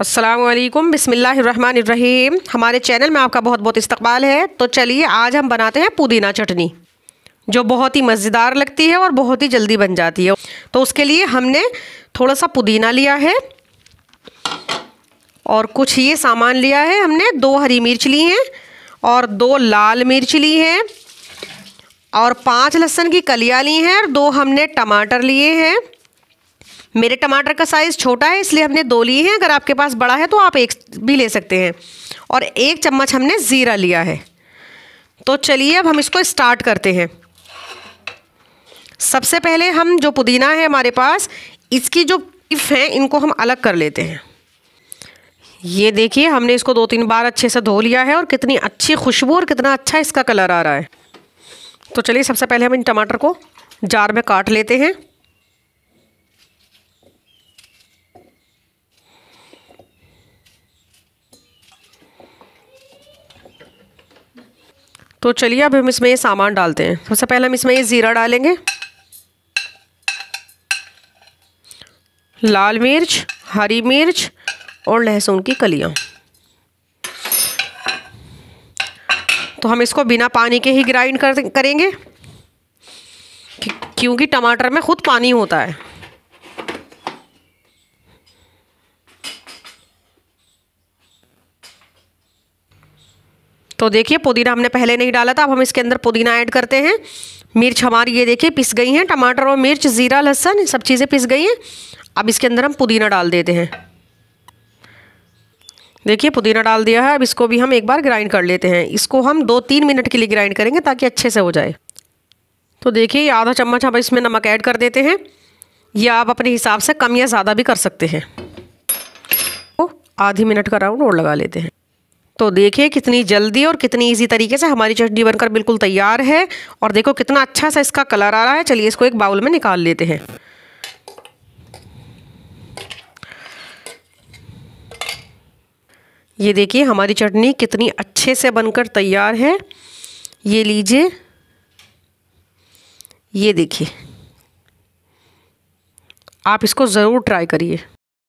असलम बसमीम हमारे चैनल में आपका बहुत बहुत इस्तकबाल है तो चलिए आज हम बनाते हैं पुदीना चटनी जो बहुत ही मज़ेदार लगती है और बहुत ही जल्दी बन जाती है तो उसके लिए हमने थोड़ा सा पुदीना लिया है और कुछ ये सामान लिया है हमने दो हरी मिर्च ली हैं और दो लाल मिर्च ली हैं और पाँच लहसुन की कलियाँ ली हैं और दो हमने टमाटर लिए हैं मेरे टमाटर का साइज़ छोटा है इसलिए हमने दो लिए हैं अगर आपके पास बड़ा है तो आप एक भी ले सकते हैं और एक चम्मच हमने ज़ीरा लिया है तो चलिए अब हम इसको स्टार्ट करते हैं सबसे पहले हम जो पुदीना है हमारे पास इसकी जो इफ़ हैं इनको हम अलग कर लेते हैं ये देखिए हमने इसको दो तीन बार अच्छे से धो लिया है और कितनी अच्छी खुशबू और कितना अच्छा इसका कलर आ रहा है तो चलिए सबसे पहले हम इन टमाटर को जार में काट लेते हैं तो चलिए अब हम इसमें ये सामान डालते हैं सबसे पहले हम इसमें ये ज़ीरा डालेंगे लाल मिर्च हरी मिर्च और लहसुन की कलियाँ तो हम इसको बिना पानी के ही ग्राइंड करेंगे क्योंकि टमाटर में ख़ुद पानी होता है तो देखिए पुदीना हमने पहले नहीं डाला था अब हम इसके अंदर पुदीना ऐड करते हैं मिर्च हमारी ये देखिए पिस गई हैं टमाटर और मिर्च ज़ीरा लहसन सब चीज़ें पिस गई हैं अब इसके अंदर हम पुदीना डाल देते हैं देखिए पुदीना डाल दिया है अब इसको भी हम एक बार ग्राइंड कर लेते हैं इसको हम दो तीन मिनट के लिए ग्राइंड करेंगे ताकि अच्छे से हो जाए तो देखिए आधा चम्मच हम इसमें नमक ऐड कर देते हैं या आप अपने हिसाब से कम या ज़्यादा भी कर सकते हैं तो आधी मिनट का राउंड और लगा लेते हैं तो देखिए कितनी जल्दी और कितनी इजी तरीके से हमारी चटनी बनकर बिल्कुल तैयार है और देखो कितना अच्छा सा इसका कलर आ रहा है चलिए इसको एक बाउल में निकाल लेते हैं ये देखिए हमारी चटनी कितनी अच्छे से बनकर तैयार है ये लीजिए ये देखिए आप इसको ज़रूर ट्राई करिए